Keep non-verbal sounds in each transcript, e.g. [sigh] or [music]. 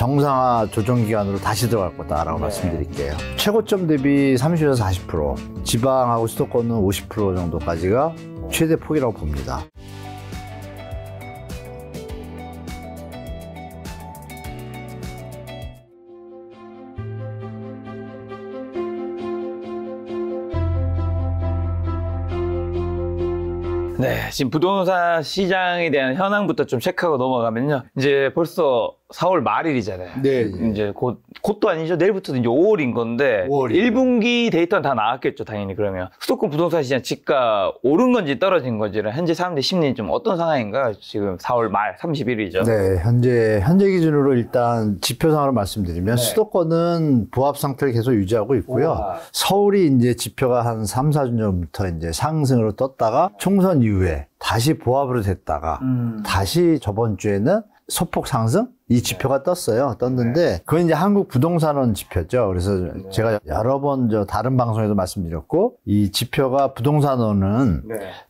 정상화 조정 기간으로 다시 들어갈 거다라고 네. 말씀드릴게요. 최고점 대비 30에서 40%, 지방하고 수도권은 50% 정도까지가 최대 폭이라고 봅니다. 네, 지금 부동산 시장에 대한 현황부터 좀 체크하고 넘어가면요. 이제 벌써 4월 말일이잖아요. 네. 예. 이제 곧, 곧도 아니죠. 내일부터 이제 5월인 건데. 5월이요. 1분기 데이터는 다 나왔겠죠. 당연히 그러면. 수도권 부동산 시장 집값 오른 건지 떨어진 건지는 현재 사람들 심리는 좀 어떤 상황인가? 지금 4월 말 31일이죠. 네. 현재, 현재 기준으로 일단 지표상으로 말씀드리면 네. 수도권은 보합 상태를 계속 유지하고 있고요. 우와. 서울이 이제 지표가 한 3, 4주 전부터 이제 상승으로 떴다가 총선 이후에 다시 보합으로 됐다가 음. 다시 저번 주에는 소폭 상승? 이 지표가 네. 떴어요. 떴는데 네. 그건 이제 한국 부동산원 지표죠. 그래서 제가 네. 여러 번 저 다른 방송에도 말씀드렸고 이 지표가 부동산원은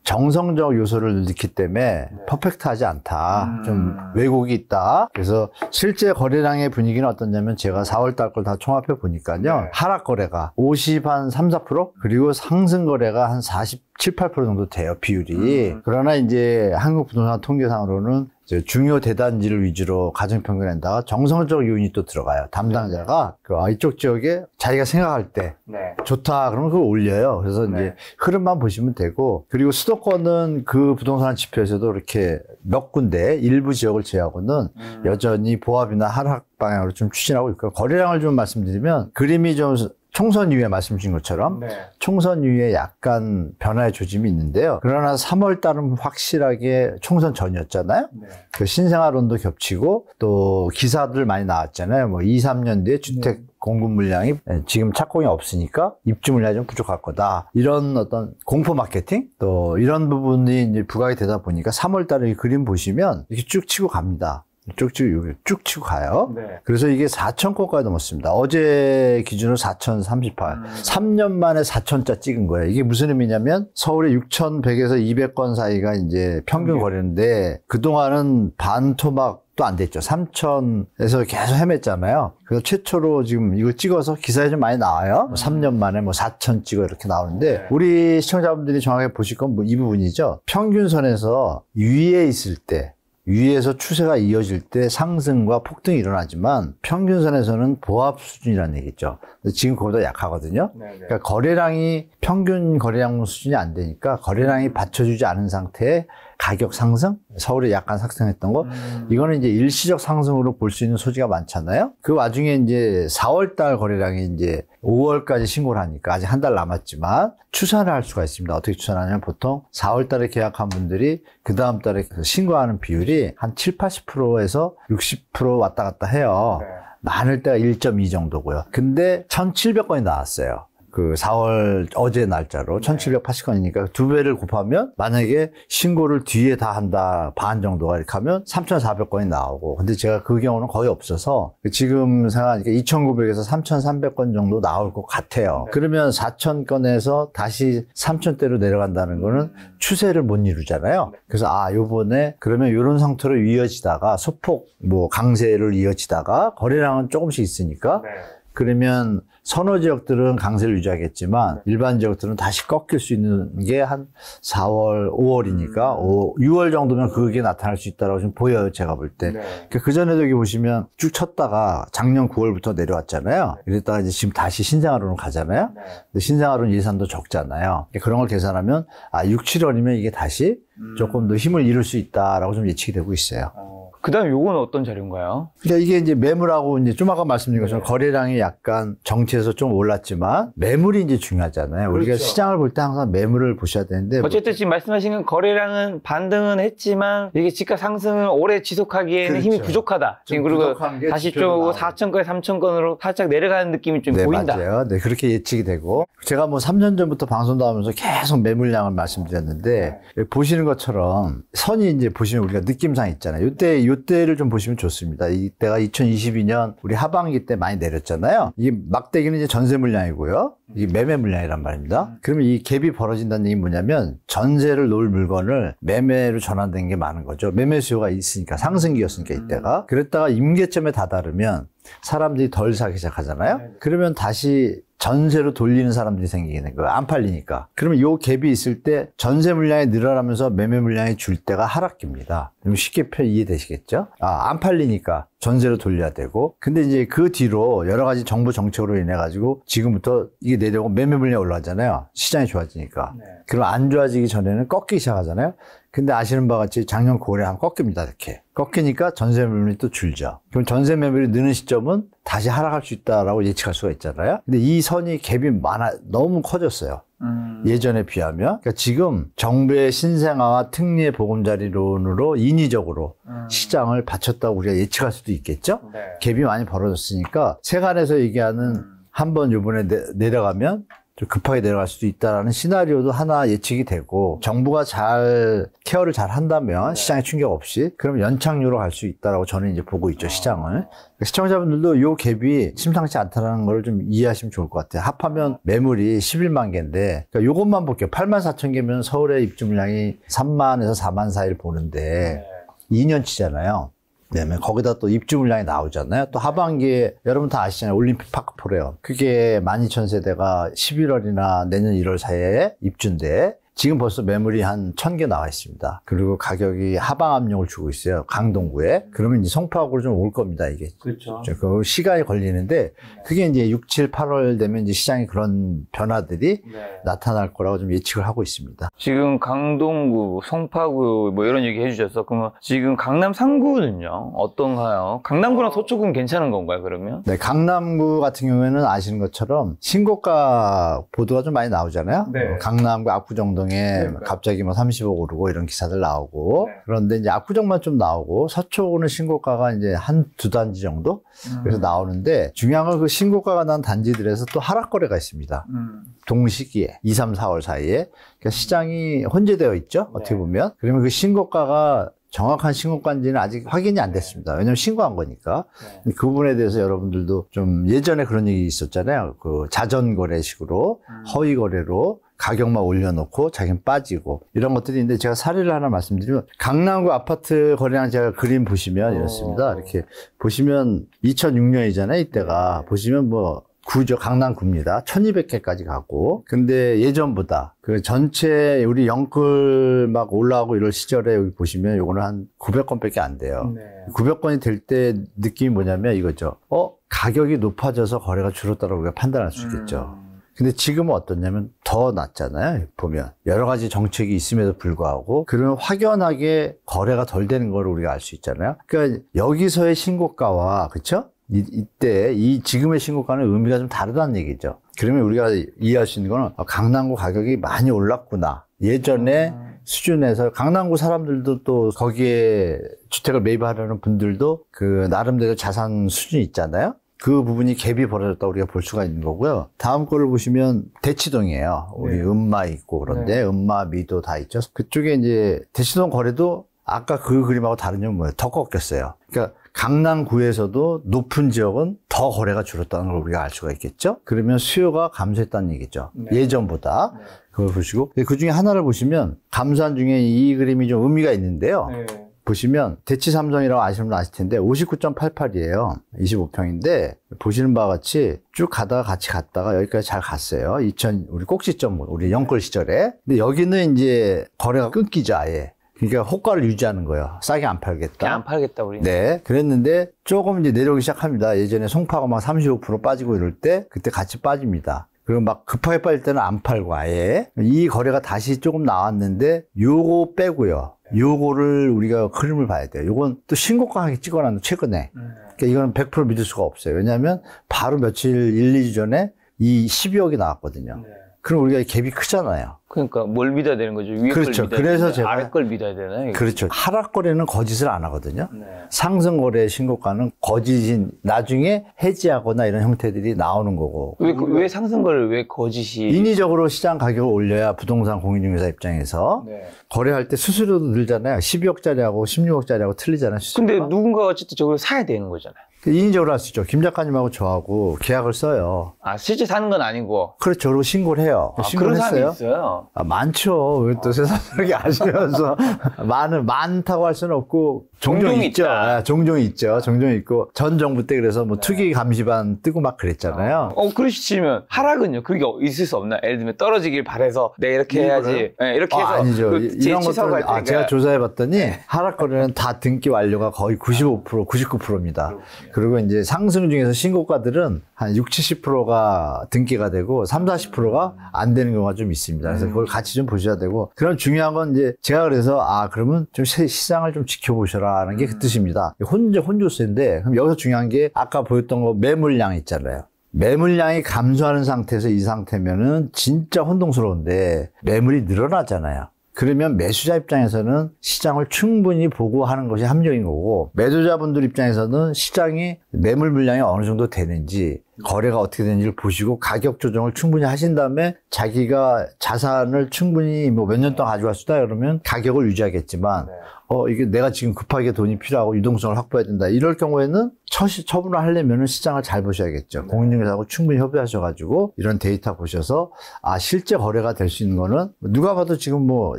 정성적 요소를 넣기 때문에 퍼펙트하지 않다. 음. 좀 왜곡이 있다. 그래서 실제 거래량의 분위기는 어떻냐면 제가 4월 달 걸 다 총합해 보니까요. 하락 거래가 50 한 3, 4% 그리고 상승 거래가 한40 7, 8% 정도 돼요, 비율이. 음, 음. 그러나 이제 한국 부동산 통계상으로는 중요 대단지를 위주로 가정평균에다가 정성적 요인이 또 들어가요. 담당자가 네. 그 이쪽 지역에 자기가 생각할 때 네. 좋다 그러면 그걸 올려요. 그래서 네. 이제 흐름만 보시면 되고 그리고 수도권은 그 부동산 지표에서도 이렇게 몇 군데 일부 지역을 제외하고는 음. 여전히 보합이나 하락 방향으로 좀 추진하고 있고 요 거래량을 좀 말씀드리면 그림이 좀 총선 이후에 말씀 주신 것처럼 네. 총선 이후에 약간 변화의 조짐이 있는데요. 그러나 3월 달은 확실하게 총선 전이었잖아요. 네. 그 신생아론도 겹치고 또 기사들 많이 나왔잖아요. 뭐 2, 3년 뒤에 주택 네. 공급 물량이 예, 지금 착공이 없으니까 입주 물량이 좀 부족할 거다. 이런 어떤 공포 마케팅 또 이런 부분이 이제 부각이 되다 보니까 3월 달에 그림 보시면 이렇게 쭉 치고 갑니다. 쭉쭉 쭉 치고 가요. 네. 그래서 이게 4천 건까지 넘었습니다. 어제 기준으로 4,038. 음. 3년 만에 4천자 찍은 거예요. 이게 무슨 의미냐면 서울에 6,100에서 200건 사이가 이제 평균 네. 거리인데 그동안은 반토막 안 됐죠. 3천에서 계속 헤맸잖아요. 그래서 최초로 지금 이거 찍어서 기사에 좀 많이 나와요. 음. 뭐 3년 만에 뭐 4천 찍어 이렇게 나오는데 네. 우리 시청자분들이 정확하게 보실 건 뭐 이 부분이죠. 평균선에서 위에 있을 때 위에서 추세가 이어질 때 상승과 폭등이 일어나지만 평균선에서는 보합 수준이라는 얘기죠. 지금 그보다 약하거든요. 네, 네. 그러니까 거래량이 평균 거래량 수준이 안 되니까 거래량이 받쳐주지 않은 상태에 가격 상승, 서울에 약간 상승했던 거, 음. 이거는 이제 일시적 상승으로 볼 수 있는 소지가 많잖아요. 그 와중에 이제 4월달 거래량이 이제 5월까지 신고를 하니까 아직 한 달 남았지만 추산을 할 수가 있습니다. 어떻게 추산하냐면 보통 4월달에 계약한 분들이 그 다음 달에 그 신고하는 비율이 한 7, 80%에서 60% 왔다 갔다 해요. 네. 많을 때가 1.2 정도고요. 근데 1,700건이 나왔어요. 그 4월 어제 날짜로 네. 1780건이니까 두 배를 곱하면 만약에 신고를 뒤에 다 한다 반 정도가 이렇게 하면 3,400건이 나오고 근데 제가 그 경우는 거의 없어서 지금 생각하니까 2,900에서 3,300건 정도 나올 것 같아요. 네. 그러면 4,000건에서 다시 3,000대로 내려간다는 거는 음. 추세를 못 이루잖아요. 그래서 아 요번에 그러면 이런 상태로 이어지다가 소폭 뭐 강세를 이어지다가 거래량은 조금씩 있으니까 네. 그러면 선호 지역들은 강세를 유지하겠지만 네. 일반 지역들은 다시 꺾일 수 있는 게 한 4월, 5월이니까 음. 5, 6월 정도면 그게 나타날 수 있다라고 지금 보여요. 제가 볼 때. 네. 그, 그 전에도 여기 보시면 쭉 쳤다가 작년 9월부터 내려왔잖아요. 이랬다가 이제 지금 다시 신장하로는 가잖아요. 네. 근데 신장하로는 예산도 적잖아요. 그런 걸 계산하면 아 6, 7월이면 이게 다시 음. 조금 더 힘을 잃을 수 있다라고 좀 예측이 되고 있어요. 아. 그다음 에 요거는 어떤 자료인가요? 그러니까 이게 이제 매물하고 이제 좀 아까 말씀드린 것처럼 네. 거래량이 약간 정체에서 좀 올랐지만 매물이 이제 중요하잖아요. 그렇죠. 우리가 시장을 볼 때 항상 매물을 보셔야 되는데 뭐 어쨌든 지금 말씀하신 건 거래량은 반등은 했지만 이게 집값 상승은 오래 지속하기에는 그렇죠. 힘이 부족하다. 지금 그리고 다시 좀 4천 건, 에 3천 건으로 살짝 내려가는 느낌이 좀 네, 보인다. 맞아요. 네, 그렇게 예측이 되고 제가 뭐 3년 전부터 방송도 하면서 계속 매물량을 말씀드렸는데 네. 보시는 것처럼 선이 이제 보시면 우리가 느낌상 있잖아요. 이때 이때를 좀 보시면 좋습니다. 이때가 2022년 우리 하반기 때 많이 내렸잖아요. 이 막대기는 이제 전세 물량이고요. 이게 매매 물량이란 말입니다. 음. 그러면 이 갭이 벌어진다는 얘기 뭐냐면 전세를 놓을 물건을 매매로 전환된 게 많은 거죠. 매매 수요가 있으니까 상승기였으니까 음. 이때가. 그랬다가 임계점에 다다르면 사람들이 덜 사기 시작하잖아요. 네. 그러면 다시 전세로 돌리는 사람들이 생기게 된 거예요. 안 팔리니까. 그러면 요 갭이 있을 때 전세 물량이 늘어나면서 매매 물량이 줄 때가 하락기입니다. 그럼 쉽게 이해되시겠죠? 아, 안 팔리니까 전세로 돌려야 되고. 근데 이제 그 뒤로 여러 가지 정부 정책으로 인해 가지고 지금부터 이게 내려오고 매매 물량이 올라가잖아요. 시장이 좋아지니까. 네. 그럼 안 좋아지기 전에는 꺾기 시작하잖아요. 근데 아시는 바 같이 작년 9월에 한 꺾입니다, 이렇게. 꺾이니까 전세 매물이 또 줄죠. 그럼 전세 매물이 느는 시점은 다시 하락할 수 있다라고 예측할 수가 있잖아요. 근데 이 선이 갭이 많아, 너무 커졌어요. 음. 예전에 비하면. 그러니까 지금 정부의 신생아와 특례 보금자리론으로 인위적으로 음. 시장을 받쳤다고 우리가 예측할 수도 있겠죠. 네. 갭이 많이 벌어졌으니까 세간에서 얘기하는 음. 한번 요번에 내려가면 급하게 내려갈 수도 있다라는 시나리오도 하나 예측이 되고 정부가 잘 케어를 잘 한다면 네. 시장에 충격 없이 그럼 연착률로갈 수 있다라고 저는 이제 보고 있죠 아. 시장을 그러니까 시청자분들도 요 갭이 심상치 않다는 걸 좀 이해하시면 좋을 것 같아요 합하면 매물이 11만 개인데 그러니까 이것만 볼게요 8만 4천 개면 서울의 입주 물량이 3만에서 4만 사이를 보는데 2년치잖아요 때문에 거기다 또 입주 물량이 나오잖아요. 또 하반기에 여러분 다 아시잖아요. 올림픽 파크 포레온. 그게 12,000세대가 11월이나 내년 1월 사이에 입주인데 지금 벌써 매물이 한 천 개 나와 있습니다. 그리고 가격이 하방 압력을 주고 있어요. 강동구에. 그러면 이제 송파구로 좀올 겁니다, 이게. 그렇죠. 그 시간이 걸리는데 네. 그게 이제 6, 7, 8월 되면 이제 시장에 그런 변화들이 네. 나타날 거라고 좀 예측을 하고 있습니다. 지금 강동구, 송파구 뭐 이런 얘기 해주셨어. 그러면 지금 강남 3구는요? 어떤가요? 강남구랑 서초구는 어. 괜찮은 건가요, 그러면? 네, 강남구 같은 경우에는 아시는 것처럼 신고가 보도가 좀 많이 나오잖아요. 네. 강남구, 압구 정도 운동에 네, 갑자기 뭐 30억 오르고 이런 기사들 나오고 네. 그런데 이제 압구정만 좀 나오고 서초구는 신고가가 이제 한 두 단지 정도 음. 그래서 나오는데 중요한 건 그 신고가가 난 단지들에서 또 하락 거래가 있습니다. 음. 동시기에 2, 3, 4월 사이에 그러니까 시장이 혼재되어 있죠. 네. 어떻게 보면 그러면 그 신고가가 정확한 신고가인지는 아직 확인이 안 네. 됐습니다. 왜냐면 신고한 거니까. 네. 그 부분에 대해서 여러분들도 좀 예전에 그런 얘기 있었잖아요. 그 자전거래식으로 음. 허위거래로 가격만 올려놓고 자기는 빠지고 이런 것들이 있는데 제가 사례를 하나 말씀드리면 강남구 아파트 거래량 제가 그림 보시면 이렇습니다. 어. 이렇게 보시면 2006년이잖아요. 이때가 네. 보시면 뭐구죠 강남구입니다. 1200개까지 가고 근데 예전보다 그 전체 우리 영끌 막 올라오고 이럴 시절에 여기 보시면 요거는 한 900건밖에 안 돼요. 네. 900건이 될 때 느낌이 뭐냐면 이거죠. 어 가격이 높아져서 거래가 줄었다고 우리가 판단할 수 있겠죠. 음. 근데 지금은 어떻냐면더낮잖아요 보면 여러 가지 정책이 있음에도 불구하고 그러면 확연하게 거래가 덜 되는 걸 우리가 알 수 있잖아요. 그러니까 여기서의 신고가와 그렇죠? 이, 때이 지금의 신고가는 의미가 좀 다르다는 얘기죠. 그러면 우리가 이해할 수 있는 거는 아, 강남구 가격이 많이 올랐구나. 예전에 음. 수준에서 강남구 사람들도 또 거기에 주택을 매입하려는 분들도 그 나름대로 자산 수준이 있잖아요. 그 부분이 갭이 벌어졌다 우리가 볼 수가 있는 거고요. 다음 거를 보시면 대치동이에요. 우리 네. 음마 있고 그런데 네. 음마 미도 다 있죠. 그쪽에 이제 대치동 거래도 아까 그 그림하고 다른 점은 뭐예요? 더 꺾였어요. 그러니까 강남구에서도 높은 지역은 더 거래가 줄었다는 걸 우리가 알 수가 있겠죠. 그러면 수요가 감소했다는 얘기죠. 네. 예전보다. 네. 그걸 보시고. 그 중에 하나를 보시면 감산 중에 이 그림이 좀 의미가 있는데요. 네. 보시면 대치 삼성이라고 아시는 분 아실 텐데 59.88이에요. 25평인데 보시는 바와 같이 쭉 가다가 같이 갔다가 여기까지 잘 갔어요. 2000 우리 꼭지점 우리 영골 시절에. 근데 여기는 이제 거래가 끊기죠 아예. 그러니까 호가를 유지하는 거예요. 싸게 안 팔겠다. 안 팔겠다 우리. 네, 그랬는데 조금 이제 내려오기 시작합니다. 예전에 송파가 막 35% 빠지고 이럴 때 그때 같이 빠집니다. 그럼막 급하게 빠질 때는 안 팔고 아예 이 거래가 다시 조금 나왔는데 요거 빼고요. 요거를 우리가 흐름을 봐야 돼요. 요건 또 신고가하게 찍어놨는데 최근에. 네. 그러니까 이건 100% 믿을 수가 없어요. 왜냐하면 바로 며칠 1, 2주 전에 이 12억이 나왔거든요. 네. 그럼 우리가 갭이 크잖아요. 그러니까 뭘 믿어야 되는 거죠. 위에 그렇죠. 걸 그래서 제가 아래 걸 믿어야 되나요? 그렇죠. 하락 거래는 거짓을 안 하거든요. 네. 상승 거래 신고가는 거짓인 나중에 해지하거나 이런 형태들이 나오는 거고. 왜, 왜 상승 거래 왜 거짓이? 인위적으로 시장 가격을 올려야 부동산 공인중개사 입장에서 네. 거래할 때 수수료도 늘잖아요. 12억짜리하고 16억짜리하고 틀리잖아요. 수수료가. 근데 누군가 어쨌든 저걸 사야 되는 거잖아요. 그 인위적으로 할 수 있죠. 김 작가님하고 저하고 계약을 써요. 아, 실제 사는 건 아니고. 그렇죠. 그리고 신고를 해요. 아, 신고를 했어요? 있어요? 아, 많죠. 왜또 아. 세상에 아시면서. [laughs] 많은, 많다고 할 수는 없고, 종종, 종종 있죠. 있다. 아, 종종 있죠. 종종 있고 전 정부 때 그래서 뭐 네. 투기 감시반 뜨고 막 그랬잖아요. 어, 어 그러시면 하락은요. 그게 있을 수 없나? 예를 들면 떨어지길 바래서 네, 이렇게 해야지. 네, 이렇게 어, 해서 아, 아니죠. 그 이런 것들 아, 제가 조사해 봤더니 네. 하락 거래는 다 등기 완료가 거의 95% 99%입니다. 그렇군요. 그리고 이제 상승 중에서 신고가들은 한 60, 70%가 등기가 되고 3, 40%가 안 되는 경우가 좀 있습니다. 그래서 음. 그걸 같이 좀 보셔야 되고 그런 중요한 건 이제 제가 그래서 아 그러면 좀 시장을 좀 지켜보셔라. 거라는게그 음. 뜻입니다. 혼자 혼조세인데 그럼 여기서 중요한 게 아까 보였던 거 매물량 있잖아요. 매물량이 감소하는 상태에서 이 상태면은 진짜 혼동스러운데 매물이 늘어나잖아요. 그러면 매수자 입장에서는 시장을 충분히 보고 하는 것이 합리적인 거고 매도자분들 입장에서는 시장이 매물 물량이 어느 정도 되는지 거래가 어떻게 되는지를 보시고 가격 조정을 충분히 하신 다음에 자기가 자산을 충분히 뭐 몇 년 동안 가져고 왔수다 그러면 가격을 유지하겠지만 네. 어 이게 내가 지금 급하게 돈이 필요하고 유동성을 확보해야 된다 이럴 경우에는 처시, 처분을 하려면 시장을 잘 보셔야겠죠. 네. 공인중개사하고 충분히 협의하셔가지고 이런 데이터 보셔서 아, 실제 거래가 될 수 있는 거는 누가 봐도 지금 뭐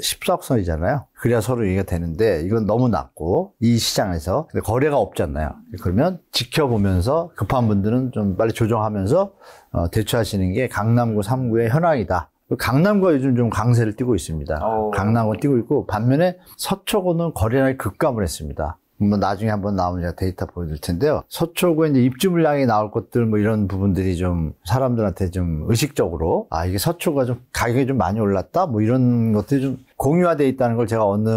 14억선이잖아요. 그래야 서로 얘기가 되는데 이건 너무 낮고 이 시장에서 거래가 없잖아요. 그러면 지켜보면서 급한 분들은 좀 빨리 조정하면서 어, 대처하시는 게 강남구 3구의 현황이다. 강남구가 요즘 좀 강세를 띄고 있습니다. 어. 강남구 띄고 있고 반면에 서초구는 거래량이 급감을 했습니다. 뭐 나중에 한번 나오면 제가 데이터 보여드릴 텐데요. 서초구에 이제 입주 물량이 나올 것들 뭐 이런 부분들이 좀 사람들한테 좀 의식적으로 아 이게 서초가 좀 가격이 좀 많이 올랐다 뭐 이런 것들이 좀 공유화돼 있다는 걸 제가 어느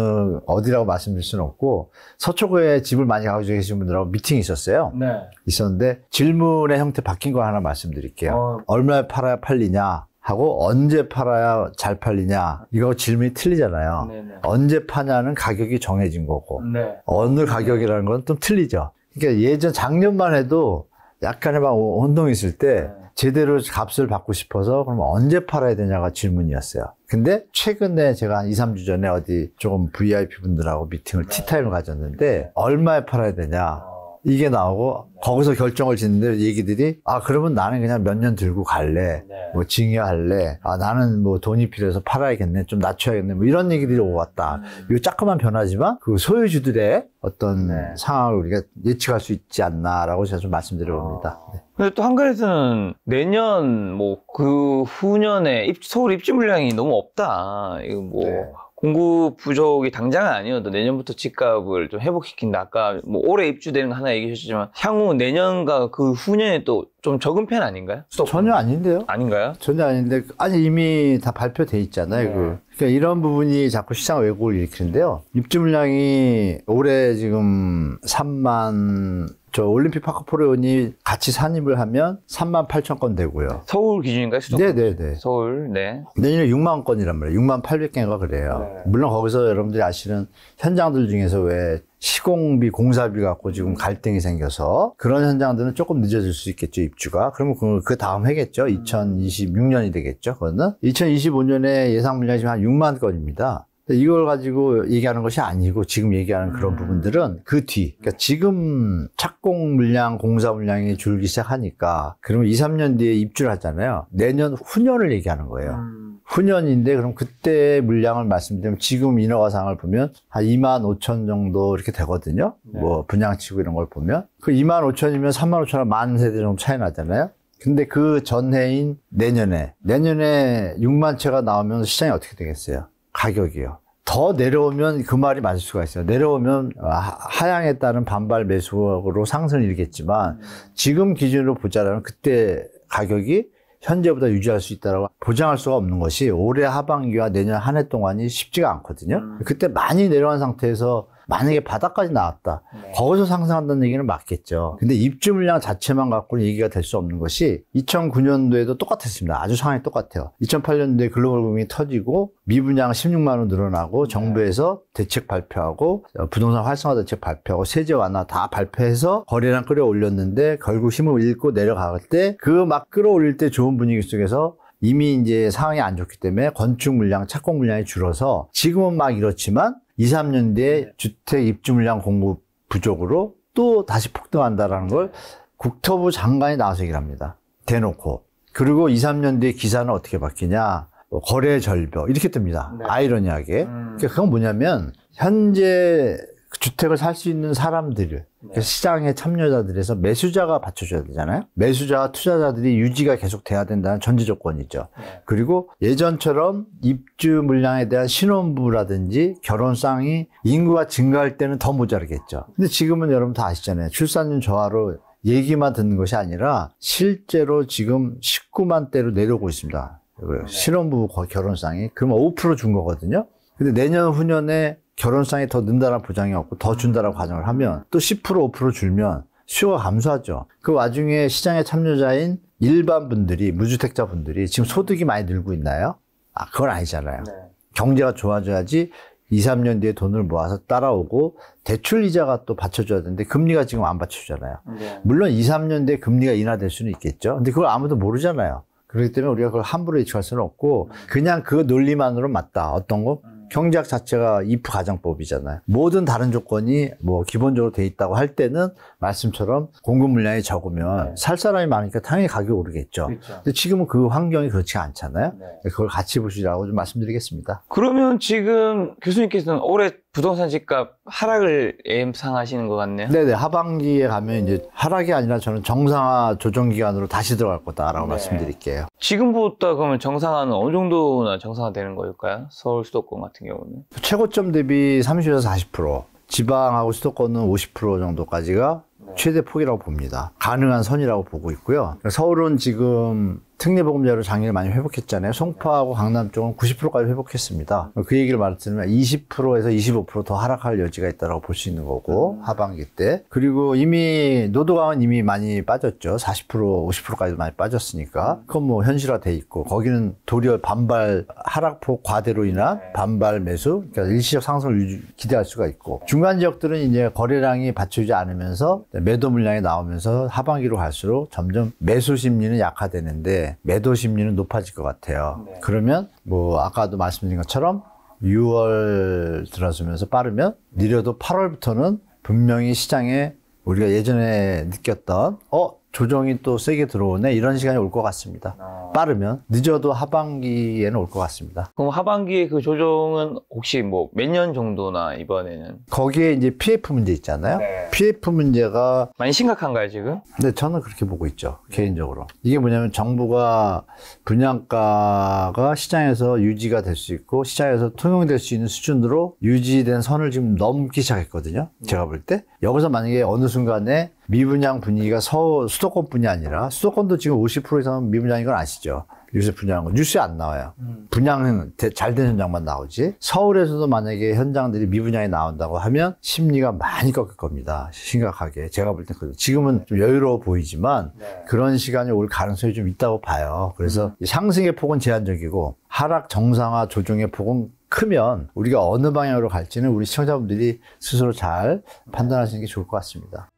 어디라고 말씀드릴 수는 없고 서초구에 집을 많이 가고 계신 분들하고 미팅이 있었어요. 네. 있었는데 질문의 형태 바뀐 거 하나 말씀드릴게요. 어. 얼마에 팔아 야 팔리냐? 하고 언제 팔아야 잘 팔리냐 이거 질문이 틀리잖아요. 네네. 네. 언제 파냐는 가격이 정해진 거고 네. 어느 가격이라는 건 좀 틀리죠. 그러니까 예전 작년만 해도 약간의 막 혼동 있을 때 네. 제대로 값을 받고 싶어서 그럼 언제 팔아야 되냐가 질문이었어요. 근데 최근에 제가 한 2, 3주 전에 어디 조금 VIP 분들하고 미팅을 네. 티타임을 가졌는데 얼마에 팔아야 되냐 어. 이게 나오고 네. 거기서 결정을 짓는데 얘기들이 아 그러면 나는 그냥 몇 년 들고 갈래 네. 뭐증여할래아 나는 뭐 돈이 필요해서 팔아야겠네 좀 낮춰야겠네 뭐 이런 얘기들이 오갔다 음. 이 자꾸만 변하지만 그 소유주들의 어떤 네. 상황을 우리가 예측할 수 있지 않나라고 제가 좀 말씀드려 봅니다 어. 아. 근데 또 한가지는 내년 뭐 그 후년에 입, 서울 입주 물량이 너무 없다 이거 뭐 네. 공급 부족이 당장은 아니어도 내년부터 집값을 좀 회복시킨다. 아까 뭐 올해 입주되는 거 하나 얘기하셨지만 향후 내년과 그 후년에 또 좀 적은 편 아닌가요? 전혀 아닌데요. 아닌가요? 전혀 아닌데 아니 이미 다 발표돼 있잖아요. 네. 그. 그러니까 이런 부분이 자꾸 시장 왜곡을 일으키는데요. 입주 물량이 올해 지금 3만 저 올림픽 파크포리온이 같이 산입을 하면 3만 8천 건 되고요. 서울 기준인가요? 수도권? 네네네. 네, 네. 서울, 네. 내년에 6만 건이란 말이에요. 6만 800개가 그래요. 네. 물론 거기서 여러분들이 아시는 현장들 중에서 왜 시공비, 공사비 갖고 지금 음. 갈등이 생겨서 그런 현장들은 조금 늦어질 수 있겠죠, 입주가. 그러면 그, 그 다음 해겠죠. 2026년이 음. 되겠죠, 그거는. 2025년에 예상 물량이 지금 한 6만 건입니다. 이걸 가지고 얘기하는 것이 아니고 지금 얘기하는 그런 음. 부분들은 그 뒤. 그러니까 지금 착공 물량, 공사 물량이 줄기 시작하니까 그러면 2, 3년 뒤에 입주를 하잖아요. 내년 후년을 얘기하는 거예요. 음. 후년인데 그럼 그때 물량을 말씀드리면 지금 인허가상을 보면 한 2만 5천 정도 이렇게 되거든요. 네. 뭐 분양치고 이런 걸 보면 그 2만 5천이면 3만 5천은 만 세대 정도 차이 나잖아요. 근데 그 전해인 내년에 내년에 6만 채가 나오면 시장이 어떻게 되겠어요? 가격이요. 더 내려오면 그 말이 맞을 수가 있어요. 내려오면 하향에 따른 반발 매수로 상승을 일으켰지만 지금 기준으로 보자면 그때 가격이 현재보다 유지할 수있다고 보장할 수가 없는 것이 올해 하반기와 내년 한 해 동안이 쉽지가 않거든요. 음. 그때 많이 내려간 상태에서 만약에 바닥까지 나왔다. 네. 거기서 상승한다는 얘기는 맞겠죠. 근데 입주 물량 자체만 갖고는 얘기가 될 수 없는 것이 2009년도에도 똑같았습니다. 아주 상황이 똑같아요. 2008년도에 글로벌 금융이 터지고 미분양 16만 원 늘어나고 네. 정부에서 대책 발표하고 어, 부동산 활성화 대책 발표하고 세제 완화 다 발표해서 거래량 끌어올렸는데 결국 힘을 잃고 내려갈 때 그 막 끌어올릴 때 좋은 분위기 속에서 이미 이제 상황이 안 좋기 때문에 건축 물량, 착공 물량이 줄어서 지금은 막 이렇지만 2, 3년 뒤에 네. 주택 입주 물량 공급 부족으로 또 다시 폭등한다라는 걸 네. 국토부 장관이 나와서 얘기를 합니다. 대놓고. 그리고 2, 3년 뒤에 기사는 어떻게 바뀌냐. 뭐 거래 절벽. 이렇게 뜹니다. 네. 아이러니하게. 음. 그러니까 그건 뭐냐면, 현재 그 주택을 살 수 있는 사람들을 네. 시장의 참여자들에서 매수자가 받쳐줘야 되잖아요. 매수자 와 투자자들이 유지가 계속 돼야 된다는 전제 조건이죠. 네. 그리고 예전처럼 입주 물량에 대한 신혼부라든지 결혼상이 인구가 증가할 때는 더 모자르겠죠. 근데 지금은 여러분 다 아시잖아요. 출산율 저하로 얘기만 듣는 것이 아니라 실제로 지금 19만 대로 내려오고 있습니다. 그 네. 신혼부부 결혼상이 그러면 5%준 거거든요. 근데 내년 후년에 결혼상에 더 는다라는 보장이 없고 더 준다라고 가정을 하면 또 10% 5% 줄면 수요가 감소하죠. 그 와중에 시장의 참여자인 일반 분들이 무주택자 분들이 지금 소득이 많이 늘고 있나요? 아 그건 아니잖아요. 네. 경제가 좋아져야지 2, 3년 뒤에 돈을 모아서 따라오고 대출 이자가 또 받쳐줘야 되는데 금리가 지금 안 받쳐주잖아요. 네. 물론 2, 3년 뒤에 금리가 인하될 수는 있겠죠. 근데 그걸 아무도 모르잖아요. 그렇기 때문에 우리가 그걸 함부로 예측할 수는 없고 그냥 그 논리만으로 맞다. 어떤 거? 경제학 자체가 이프 가정법이잖아요. 모든 다른 조건이 뭐 기본적으로 돼 있다고 할 때는 말씀처럼 공급 물량이 적으면 네. 살 사람이 많으니까 당연히 가격이 오르겠죠. 그렇죠. 근데 지금은 그 환경이 그렇지 않잖아요. 네. 그걸 같이 보시라고 좀 말씀드리겠습니다. 그러면 지금 교수님께서는 올해 부동산 집값 하락을 예상하시는 것 같네요. 네네 하반기에 가면 이제 하락이 아니라 저는 정상화 조정 기간으로 다시 들어갈 거다라고 네. 말씀드릴게요. 지금부터 그러면 정상화는 어느 정도나 정상화되는 거일까요 서울 수도권 같은 경우는 최고점 대비 30에서 40%, 지방하고 수도권은 50% 정도까지가 네. 최대 폭이라고 봅니다. 가능한 선이라고 보고 있고요. 서울은 지금 특례보금자로 장애를 많이 회복했잖아요. 송파하고 강남 쪽은 90%까지 회복했습니다. 그 얘기를 말했으면 20%에서 25%더 하락할 여지가 있다고 볼 수 있는 거고 하반기 때 그리고 이미 노도강은 이미 많이 빠졌죠. 40% 50%까지 많이 빠졌으니까 그건 뭐 현실화돼 있고 거기는 도리어 반발 하락폭 과대로 인한 반발 매수 그러니까 일시적 상승을 유지, 기대할 수가 있고 중간 지역들은 이제 거래량이 받쳐주지 않으면서 매도 물량이 나오면서 하반기로 갈수록 점점 매수 심리는 약화되는데 매도 심리는 높아질 것 같아요. 네. 그러면 뭐 아까도 말씀드린 것처럼 6월 들어서면서 빠르면 느려도 8월부터는 분명히 시장에 우리가 예전에 느꼈던 어 조정이 또 세게 들어오네 이런 시간이 올 것 같습니다. 아. 빠르면 늦어도 하반기에는 올 것 같습니다. 그럼 하반기에 그 조정은 혹시 뭐 몇 년 정도나 이번에는? 거기에 이제 PF 문제 있잖아요. 네. PF 문제가 많이 심각한가요 지금? 네, 저는 그렇게 보고 있죠 네. 개인적으로. 이게 뭐냐면 정부가 분양가가 시장에서 유지가 될 수 있고 시장에서 통용될 수 있는 수준으로 유지된 선을 지금 넘기 시작했거든요. 음. 제가 볼 때 여기서 만약에 어느 순간에 미분양 분위기가 서울 수도권뿐이 아니라 수도권도 지금 50% 이상 미분양인 건 아시죠? 뉴스 분양 뉴스에 안 나와요. 음. 분양은 잘 된 현장만 나오지. 서울에서도 만약에 현장들이 미분양이 나온다고 하면 심리가 많이 꺾일 겁니다. 심각하게 제가 볼땐 지금은 좀 여유로워 보이지만 네. 그런 시간이 올 가능성이 좀 있다고 봐요. 그래서 음. 상승의 폭은 제한적이고 하락 정상화 조정의 폭은 크면 우리가 어느 방향으로 갈지는 우리 시청자분들이 스스로 잘 판단하시는 게 좋을 것 같습니다.